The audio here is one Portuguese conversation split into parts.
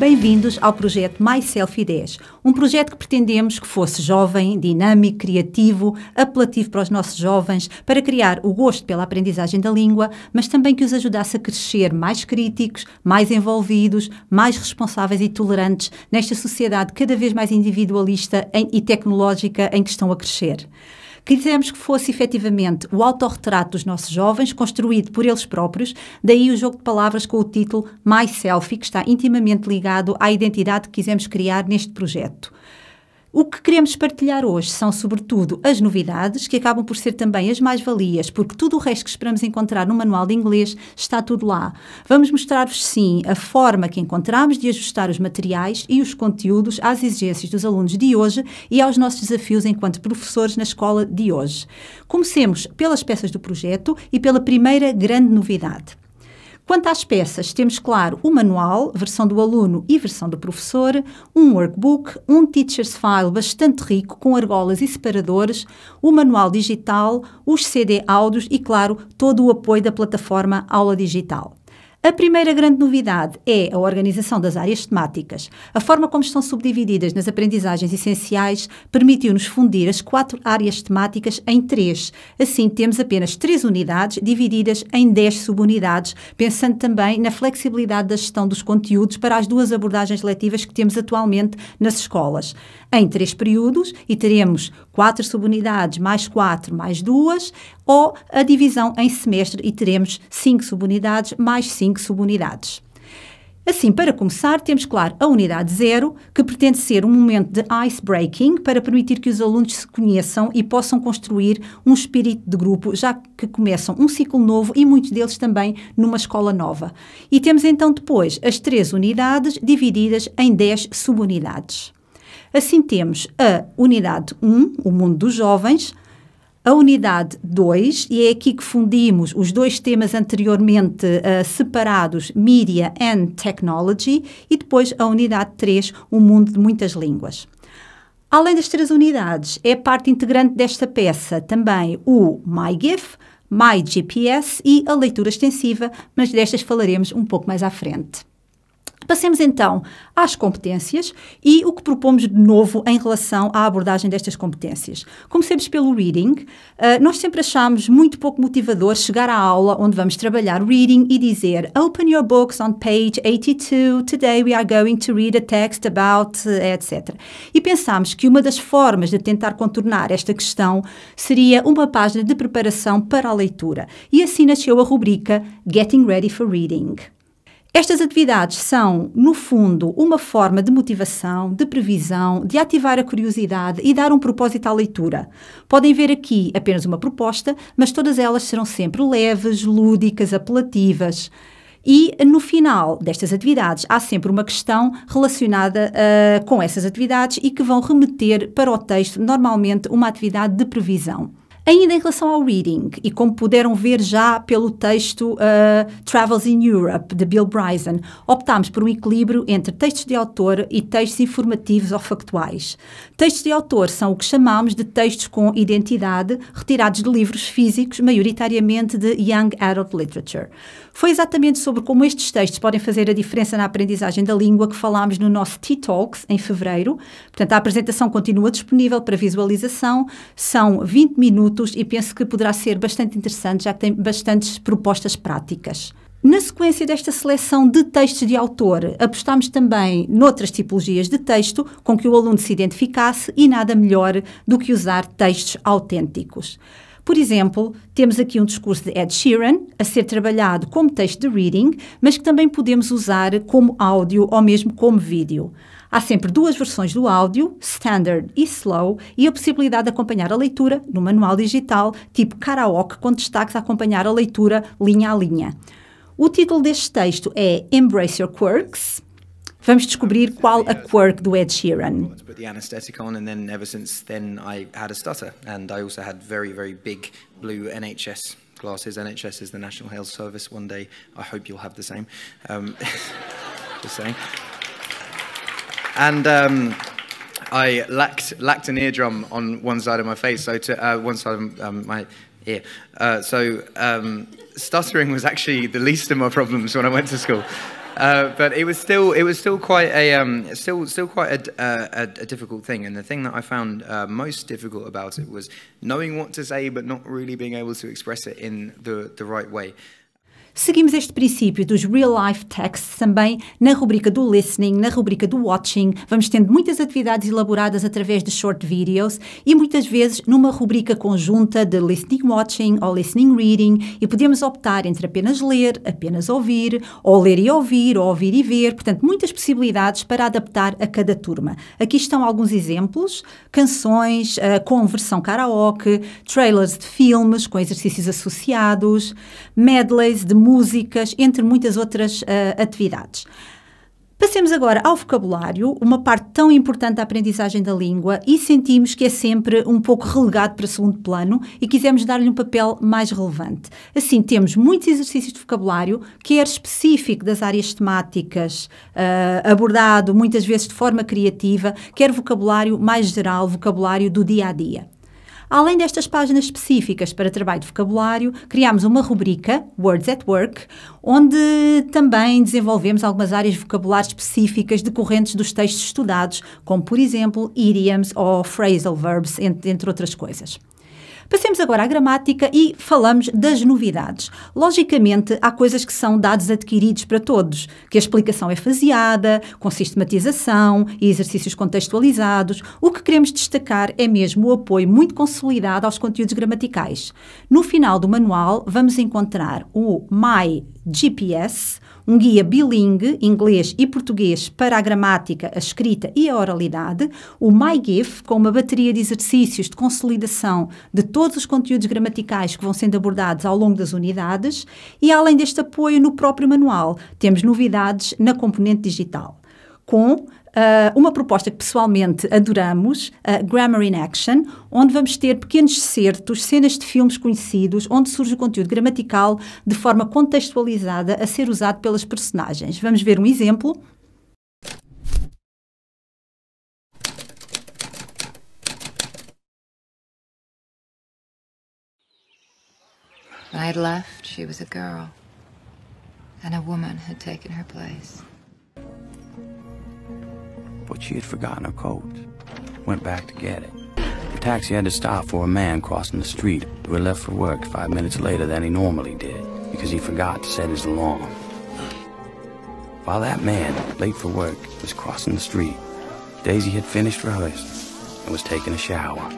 Bem-vindos ao projeto Mais Selfie 10, um projeto que pretendemos que fosse jovem, dinâmico, criativo, apelativo para os nossos jovens, para criar o gosto pela aprendizagem da língua, mas também que os ajudasse a crescer mais críticos, mais envolvidos, mais responsáveis e tolerantes nesta sociedade cada vez mais individualista e tecnológica em que estão a crescer. Quisemos que fosse efetivamente o autorretrato dos nossos jovens, construído por eles próprios, daí o jogo de palavras com o título My Selfie, que está intimamente ligado à identidade que quisemos criar neste projeto. O que queremos partilhar hoje são, sobretudo, as novidades, que acabam por ser também as mais-valias, porque tudo o resto que esperamos encontrar no manual de inglês está tudo lá. Vamos mostrar-vos, sim, a forma que encontramos de ajustar os materiais e os conteúdos às exigências dos alunos de hoje e aos nossos desafios enquanto professores na escola de hoje. Comecemos pelas peças do projeto e pela primeira grande novidade. Quanto às peças, temos, claro, o manual, versão do aluno e versão do professor, um workbook, um teacher's file bastante rico com argolas e separadores, o manual digital, os CD áudios e, claro, todo o apoio da plataforma Aula Digital. A primeira grande novidade é a organização das áreas temáticas. A forma como estão subdivididas nas aprendizagens essenciais permitiu-nos fundir as quatro áreas temáticas em três. Assim, temos apenas três unidades divididas em dez subunidades, pensando também na flexibilidade da gestão dos conteúdos para as duas abordagens letivas que temos atualmente nas escolas. Em três períodos, e teremos quatro subunidades mais quatro mais duas, ou a divisão em semestre, e teremos cinco subunidades mais cinco 5 subunidades. Assim, para começar, temos, claro, a unidade zero, que pretende ser um momento de ice breaking para permitir que os alunos se conheçam e possam construir um espírito de grupo, já que começam um ciclo novo e muitos deles também numa escola nova. E temos então depois as três unidades divididas em dez subunidades. Assim, temos a unidade 1, o mundo dos jovens, a unidade 2, e é aqui que fundimos os dois temas anteriormente uh, separados, Media and Technology, e depois a unidade 3, um mundo de muitas línguas. Além das três unidades, é parte integrante desta peça também o MyGIF, MyGPS e a leitura extensiva, mas destas falaremos um pouco mais à frente. Passemos então às competências e o que propomos de novo em relação à abordagem destas competências. Comecemos pelo reading. Uh, nós sempre achamos muito pouco motivador chegar à aula onde vamos trabalhar reading e dizer Open your books on page 82, today we are going to read a text about, eh, etc. E pensámos que uma das formas de tentar contornar esta questão seria uma página de preparação para a leitura. E assim nasceu a rubrica Getting Ready for Reading. Estas atividades são, no fundo, uma forma de motivação, de previsão, de ativar a curiosidade e dar um propósito à leitura. Podem ver aqui apenas uma proposta, mas todas elas serão sempre leves, lúdicas, apelativas. E no final destas atividades há sempre uma questão relacionada uh, com essas atividades e que vão remeter para o texto, normalmente, uma atividade de previsão. Ainda em relação ao reading, e como puderam ver já pelo texto uh, Travels in Europe, de Bill Bryson, optámos por um equilíbrio entre textos de autor e textos informativos ou factuais. Textos de autor são o que chamamos de textos com identidade, retirados de livros físicos, maioritariamente de Young Adult Literature foi exatamente sobre como estes textos podem fazer a diferença na aprendizagem da língua que falámos no nosso T-Talks em fevereiro. Portanto, a apresentação continua disponível para visualização, são 20 minutos e penso que poderá ser bastante interessante, já que tem bastantes propostas práticas. Na sequência desta seleção de textos de autor, apostámos também noutras tipologias de texto com que o aluno se identificasse e nada melhor do que usar textos autênticos. Por exemplo, temos aqui um discurso de Ed Sheeran a ser trabalhado como texto de reading, mas que também podemos usar como áudio ou mesmo como vídeo. Há sempre duas versões do áudio, standard e slow, e a possibilidade de acompanhar a leitura no manual digital, tipo karaoke, com destaques a acompanhar a leitura linha a linha. O título deste texto é Embrace Your Quirks, Vamos descobrir qual a quirk do Ed Sheeran. Glasses. NHS is the National Health Service. One day, I hope you'll have the same. Um, just saying. And um, I lacked lacked an eardrum on one side of my face, so to uh, one side of um, my ear. Uh, so um, stuttering was actually the least of my problems when I went to school. Uh, but it was still it was still quite a um, still still quite a, a, a, difficult thing. And the thing that I found uh, most difficult about it was knowing what to say, but not really being able to express it in the the right way. Seguimos este princípio dos real life texts também na rubrica do listening, na rubrica do watching. Vamos tendo muitas atividades elaboradas através de short videos e muitas vezes numa rubrica conjunta de listening watching ou listening reading e podemos optar entre apenas ler, apenas ouvir, ou ler e ouvir, ou ouvir e ver. Portanto, muitas possibilidades para adaptar a cada turma. Aqui estão alguns exemplos: canções eh, com versão karaoke, trailers de filmes com exercícios associados, medleys de música músicas, entre muitas outras uh, atividades. Passemos agora ao vocabulário, uma parte tão importante da aprendizagem da língua e sentimos que é sempre um pouco relegado para segundo plano e quisemos dar-lhe um papel mais relevante. Assim, temos muitos exercícios de vocabulário, quer específico das áreas temáticas, uh, abordado muitas vezes de forma criativa, quer vocabulário mais geral, vocabulário do dia a dia. Além destas páginas específicas para trabalho de vocabulário, criámos uma rubrica, Words at Work, onde também desenvolvemos algumas áreas de vocabulário específicas decorrentes dos textos estudados, como, por exemplo, idioms ou phrasal verbs, entre, outras coisas. Passemos agora à gramática e falamos das novidades. Logicamente, há coisas que são dados adquiridos para todos, que a explicação é faseada, com sistematização e exercícios contextualizados. O que queremos destacar é mesmo o apoio muito consolidado aos conteúdos gramaticais. No final do manual, vamos encontrar o My GPS, um guia bilingue, inglês e português, para a gramática, a escrita e a oralidade, o MyGIF, com uma bateria de exercícios de consolidação de todos os conteúdos gramaticais que vão sendo abordados ao longo das unidades, e além deste apoio no próprio manual, temos novidades na componente digital, com Uh, uma proposta que pessoalmente adoramos, uh, Grammar in Action, onde vamos ter pequenos certos, cenas de filmes conhecidos, onde surge o conteúdo gramatical de forma contextualizada a ser usado pelas personagens. Vamos ver um exemplo. I had left, she was a girl, and a woman had taken her place. she had forgotten her coat. Went back to get it. The taxi had to stop for a man crossing the street who had left for work five minutes later than he normally did because he forgot to set his alarm. While that man, late for work, was crossing the street, Daisy had finished rehearsing and was taking a shower.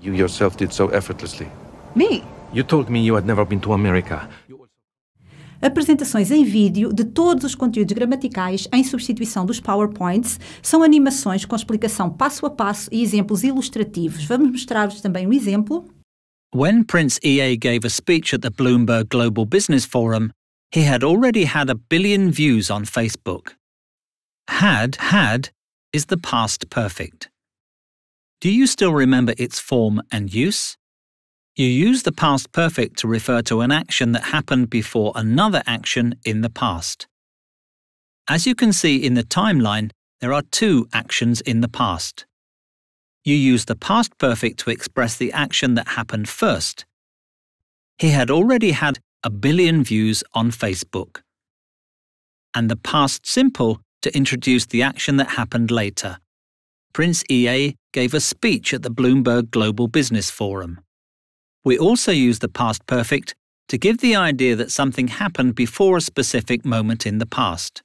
You yourself did so effortlessly. Me? You told me you had never been to America. Apresentações em vídeo de todos os conteúdos gramaticais em substituição dos PowerPoints são animações com explicação passo a passo e exemplos ilustrativos. Vamos mostrar-vos também um exemplo. When Prince EA gave a speech at the Bloomberg Global Business Forum, he had already had a billion views on Facebook. Had, had is the past perfect. Do you still remember its form and use? You use the past perfect to refer to an action that happened before another action in the past. As you can see in the timeline, there are two actions in the past. You use the past perfect to express the action that happened first. He had already had a billion views on Facebook. And the past simple to introduce the action that happened later. Prince EA gave a speech at the Bloomberg Global Business Forum. We also use the past perfect to give the idea that something happened before a specific moment in the past.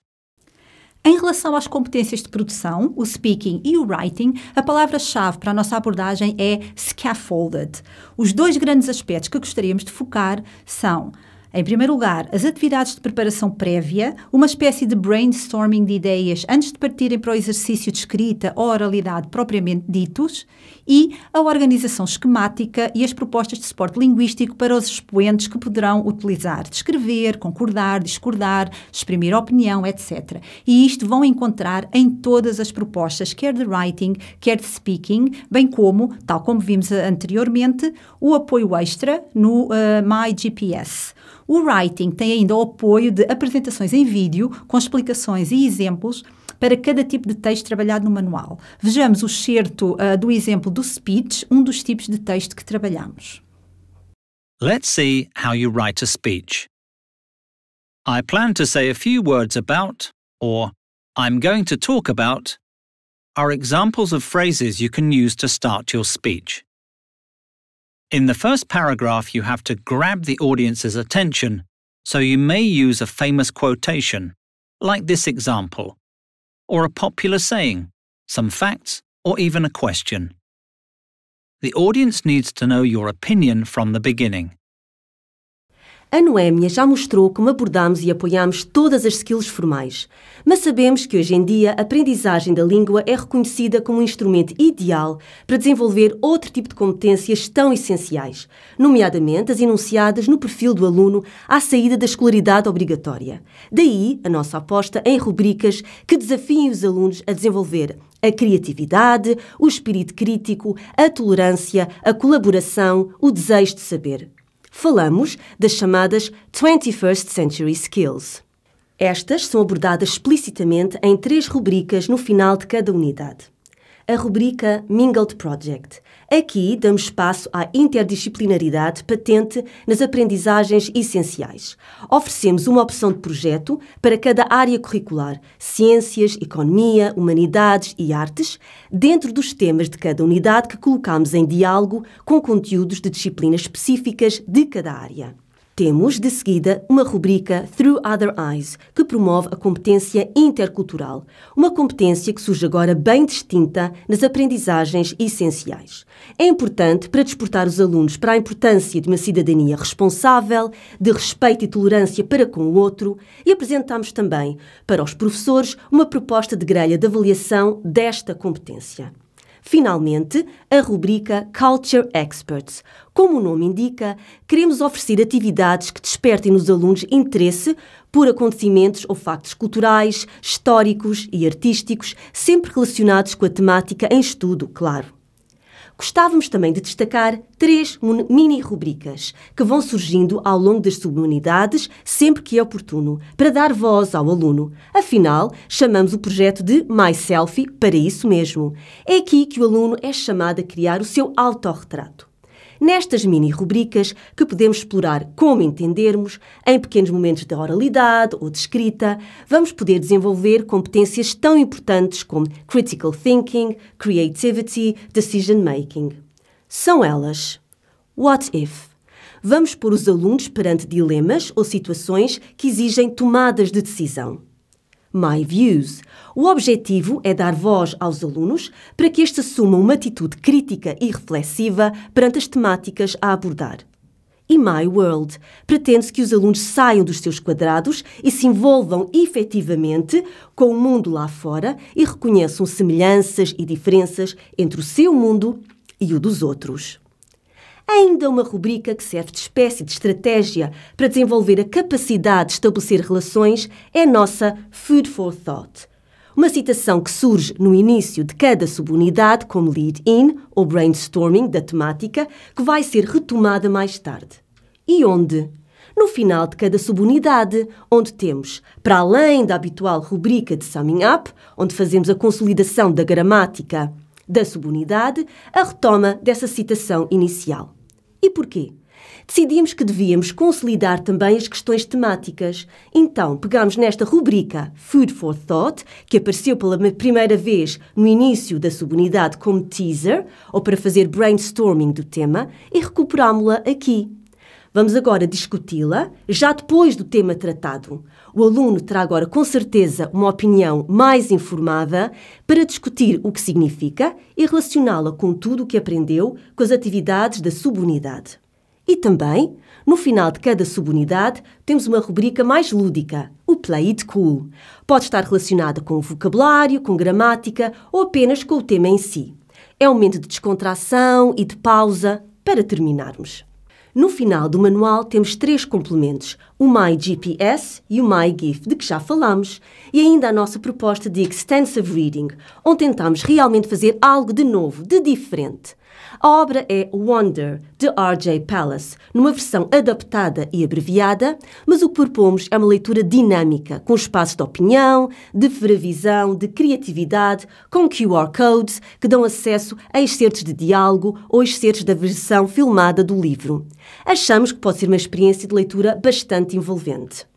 Em relação às competências de produção, o speaking e o writing, a palavra-chave para a nossa abordagem é scaffolded. Os dois grandes aspectos que gostaríamos de focar são em primeiro lugar, as atividades de preparação prévia, uma espécie de brainstorming de ideias antes de partirem para o exercício de escrita ou oralidade propriamente ditos, e a organização esquemática e as propostas de suporte linguístico para os expoentes que poderão utilizar, descrever, concordar, discordar, exprimir opinião, etc. E isto vão encontrar em todas as propostas, quer de writing, quer de speaking, bem como, tal como vimos anteriormente, o apoio extra no uh, eh, MyGPS. O writing tem ainda o apoio de apresentações em vídeo, com explicações e exemplos para cada tipo de texto trabalhado no manual. Vejamos o excerto uh, ah, do exemplo do speech, um dos tipos de texto que trabalhamos. Let's see how you write a speech. I plan to say a few words about, or I'm going to talk about, are examples of phrases you can use to start your speech. In the first paragraph, you have to grab the audience's attention, so you may use a famous quotation, like this example, or a popular saying, some facts, or even a question. The audience needs to know your opinion from the beginning. A Noémia já mostrou como abordamos e apoiamos todas as skills formais, mas sabemos que hoje em dia a aprendizagem da língua é reconhecida como um instrumento ideal para desenvolver outro tipo de competências tão essenciais, nomeadamente as enunciadas no perfil do aluno à saída da escolaridade obrigatória. Daí a nossa aposta em rubricas que desafiem os alunos a desenvolver a criatividade, o espírito crítico, a tolerância, a colaboração, o desejo de saber falamos das chamadas 21st Century Skills. Estas são abordadas explicitamente em três rubricas no final de cada unidade a rubrica Mingled Project. Aqui damos espaço à interdisciplinaridade patente nas aprendizagens essenciais. Oferecemos uma opção de projeto para cada área curricular: ciências, economia, humanidades e artes, dentro dos temas de cada unidade que colocamos em diálogo com conteúdos de disciplinas específicas de cada área. Temos, de seguida, uma rubrica Through Other Eyes, que promove a competência intercultural, uma competência que surge agora bem distinta nas aprendizagens essenciais. É importante para despertar os alunos para a importância de uma cidadania responsável, de respeito e tolerância para com o outro, e apresentamos também, para os professores, uma proposta de grelha de avaliação desta competência. Finalmente, a rubrica Culture Experts. Como o nome indica, queremos oferecer atividades que despertem nos alunos interesse por acontecimentos ou factos culturais, históricos e artísticos, sempre relacionados com a temática em estudo, claro. Gostávamos também de destacar três mini-rubricas que vão surgindo ao longo das subunidades sempre que é oportuno, para dar voz ao aluno. Afinal, chamamos o projeto de My Selfie para isso mesmo. É aqui que o aluno é chamado a criar o seu autorretrato nestas mini-rubricas que podemos explorar como entendermos, em pequenos momentos de oralidade ou de escrita, vamos poder desenvolver competências tão importantes como critical thinking, creativity, decision making. São elas: What if? Vamos pôr os alunos perante dilemas ou situações que exigem tomadas de decisão. My Views. O objetivo é dar voz aos alunos para que estes assumam uma atitude crítica e reflexiva perante as temáticas a abordar. E My World pretende-se que os alunos saiam dos seus quadrados e se envolvam efetivamente com o mundo lá fora e reconheçam semelhanças e diferenças entre o seu mundo e o dos outros ainda uma rubrica que serve de espécie de estratégia para desenvolver a capacidade de estabelecer relações é a nossa Food for Thought. Uma citação que surge no início de cada subunidade, como lead-in ou brainstorming da temática, que vai ser retomada mais tarde. E onde? No final de cada subunidade, onde temos, para além da habitual rubrica de summing up, onde fazemos a consolidação da gramática da subunidade, a retoma dessa citação inicial. E porquê? Decidimos que devíamos consolidar também as questões temáticas. Então, pegámos nesta rubrica Food for Thought, que apareceu pela primeira vez no início da subunidade como teaser, ou para fazer brainstorming do tema, e recuperámo-la aqui. Vamos agora discuti-la, já depois do tema tratado. O aluno terá agora, com certeza, uma opinião mais informada para discutir o que significa e relacioná-la com tudo o que aprendeu com as atividades da subunidade. E também, no final de cada subunidade, temos uma rubrica mais lúdica, o Play It Cool. Pode estar relacionada com o vocabulário, com gramática ou apenas com o tema em si. É um momento de descontração e de pausa para terminarmos. No final do manual temos três complementos, o MyGPS e o MyGIF, de que já falámos, e ainda a nossa proposta de Extensive Reading, onde tentamos realmente fazer algo de novo, de diferente. A obra é Wonder, de R.J. Palace, numa versão adaptada e abreviada, mas o que propomos é uma leitura dinâmica, com espaços de opinião, de previsão, de criatividade, com QR codes que dão acesso a excertos de diálogo ou excertos da versão filmada do livro. Achamos que pode ser uma experiência de leitura bastante envolvente.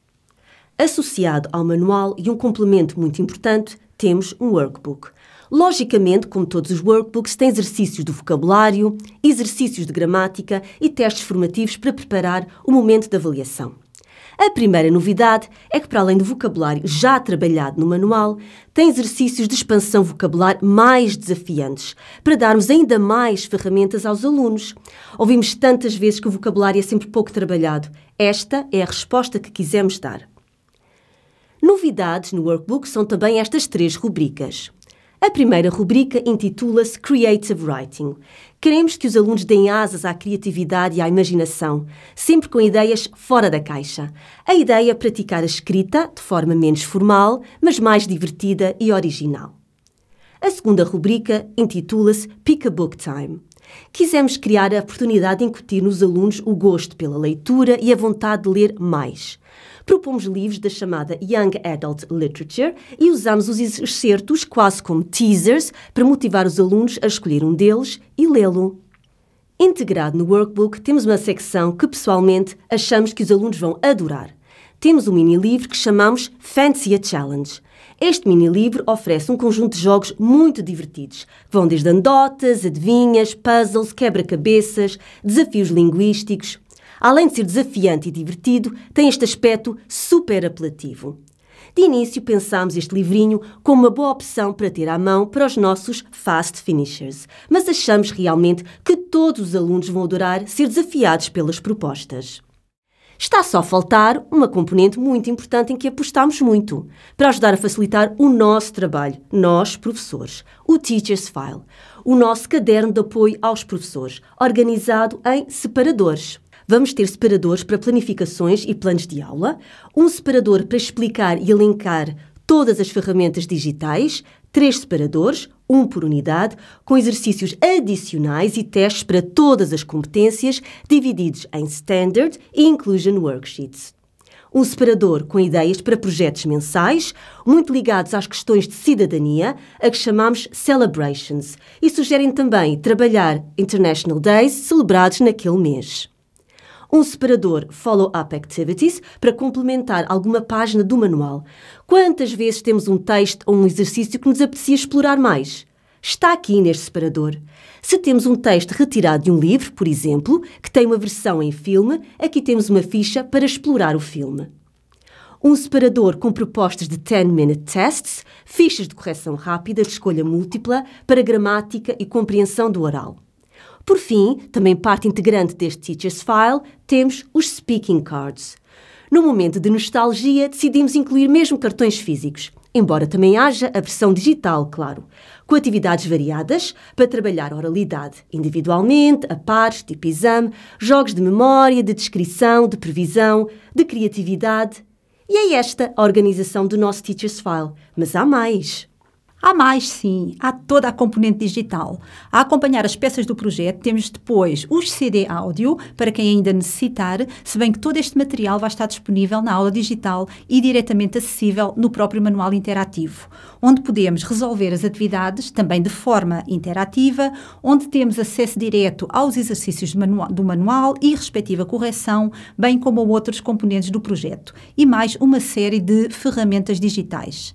Associado ao manual e um complemento muito importante, temos um workbook Logicamente, como todos os workbooks, tem exercícios de vocabulário, exercícios de gramática e testes formativos para preparar o momento da avaliação. A primeira novidade é que, para além do vocabulário já trabalhado no manual, tem exercícios de expansão vocabular mais desafiantes, para darmos ainda mais ferramentas aos alunos. Ouvimos tantas vezes que o vocabulário é sempre pouco trabalhado. Esta é a resposta que quisemos dar. Novidades no workbook são também estas três rubricas. A primeira rubrica intitula-se Creative Writing. Queremos que os alunos deem asas à criatividade e à imaginação, sempre com ideias fora da caixa. A ideia é praticar a escrita de forma menos formal, mas mais divertida e original. A segunda rubrica intitula-se Pick a Book Time. Quisemos criar a oportunidade de incutir nos alunos o gosto pela leitura e a vontade de ler mais propomos livros da chamada Young Adult Literature e usamos os excertos quase como teasers para motivar os alunos a escolher um deles e lê-lo. Integrado no workbook, temos uma secção que pessoalmente achamos que os alunos vão adorar. Temos um mini-livro que chamamos Fancy a Challenge. Este mini-livro oferece um conjunto de jogos muito divertidos, que vão desde andotas, adivinhas, puzzles, quebra-cabeças, desafios linguísticos além de ser desafiante e divertido, tem este aspecto super apelativo. De início, pensámos este livrinho como uma boa opção para ter à mão para os nossos fast finishers, mas achamos realmente que todos os alunos vão adorar ser desafiados pelas propostas. Está só a faltar uma componente muito importante em que apostamos muito, para ajudar a facilitar o nosso trabalho, nós, professores, o Teacher's File, o nosso caderno de apoio aos professores, organizado em separadores. Vamos ter separadores para planificações e planos de aula, um separador para explicar e elencar todas as ferramentas digitais, três separadores, um por unidade, com exercícios adicionais e testes para todas as competências, divididos em Standard e Inclusion Worksheets. Um separador com ideias para projetos mensais, muito ligados às questões de cidadania, a que chamamos Celebrations, e sugerem também trabalhar International Days celebrados naquele mês um separador Follow-up Activities para complementar alguma página do manual. Quantas vezes temos um texto ou um exercício que nos apetecia explorar mais? Está aqui neste separador. Se temos um texto retirado de um livro, por exemplo, que tem uma versão em filme, aqui temos uma ficha para explorar o filme um separador com propostas de 10-minute tests, fichas de correção rápida de escolha múltipla para gramática e compreensão do oral. Por fim, também parte integrante deste Teacher's File, temos os Speaking Cards. No momento de nostalgia, decidimos incluir mesmo cartões físicos, embora também haja a versão digital, claro, com atividades variadas para trabalhar oralidade individualmente, a pares, tipo exame, jogos de memória, de descrição, de previsão, de criatividade. E é esta a organização do nosso Teacher's File, mas há mais! Há mais, sim, há toda a componente digital. A acompanhar as peças do projeto, temos depois os CD áudio, para quem ainda necessitar, se bem que todo este material vai estar disponível na aula digital e diretamente acessível no próprio manual interativo, onde podemos resolver as atividades também de forma interativa, onde temos acesso direto aos exercícios do manual e respectiva correção, bem como a outros componentes do projeto, e mais uma série de ferramentas digitais.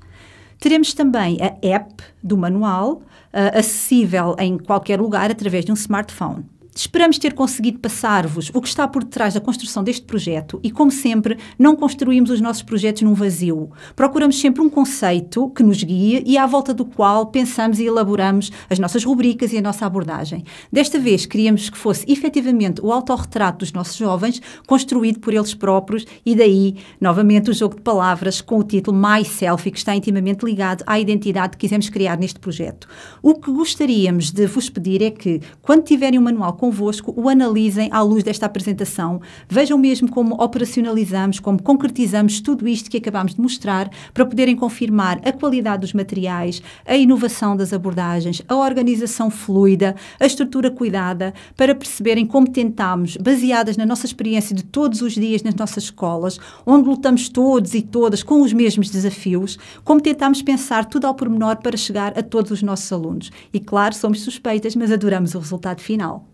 Teremos também a app do manual, uh, acessível em qualquer lugar através de um smartphone. Esperamos ter conseguido passar-vos o que está por detrás da construção deste projeto e, como sempre, não construímos os nossos projetos num vazio. Procuramos sempre um conceito que nos guie e à volta do qual pensamos e elaboramos as nossas rubricas e a nossa abordagem. Desta vez, queríamos que fosse efetivamente o autorretrato dos nossos jovens, construído por eles próprios, e daí, novamente, o jogo de palavras com o título My Selfie, que está intimamente ligado à identidade que quisemos criar neste projeto. O que gostaríamos de vos pedir é que, quando tiverem um manual convosco, o analisem à luz desta apresentação. Vejam mesmo como operacionalizamos, como concretizamos tudo isto que acabámos de mostrar para poderem confirmar a qualidade dos materiais, a inovação das abordagens, a organização fluida, a estrutura cuidada, para perceberem como tentámos, baseadas na nossa experiência de todos os dias nas nossas escolas, onde lutamos todos e todas com os mesmos desafios, como tentámos pensar tudo ao pormenor para chegar a todos os nossos alunos. E claro, somos suspeitas, mas adoramos o resultado final.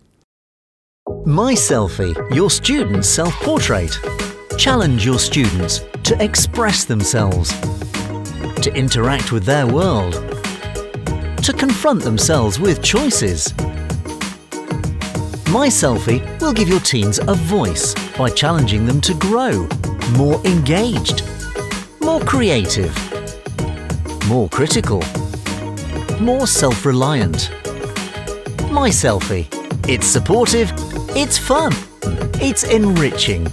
My Selfie, your student's self-portrait. Challenge your students to express themselves, to interact with their world, to confront themselves with choices. My Selfie will give your teens a voice by challenging them to grow, more engaged, more creative, more critical, more self-reliant. My Selfie. It's supportive it's fun. It's enriching.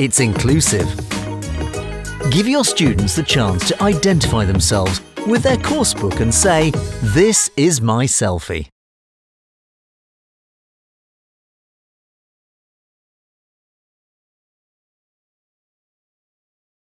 It's inclusive. Give your students the chance to identify themselves with their coursebook and say, this is my selfie.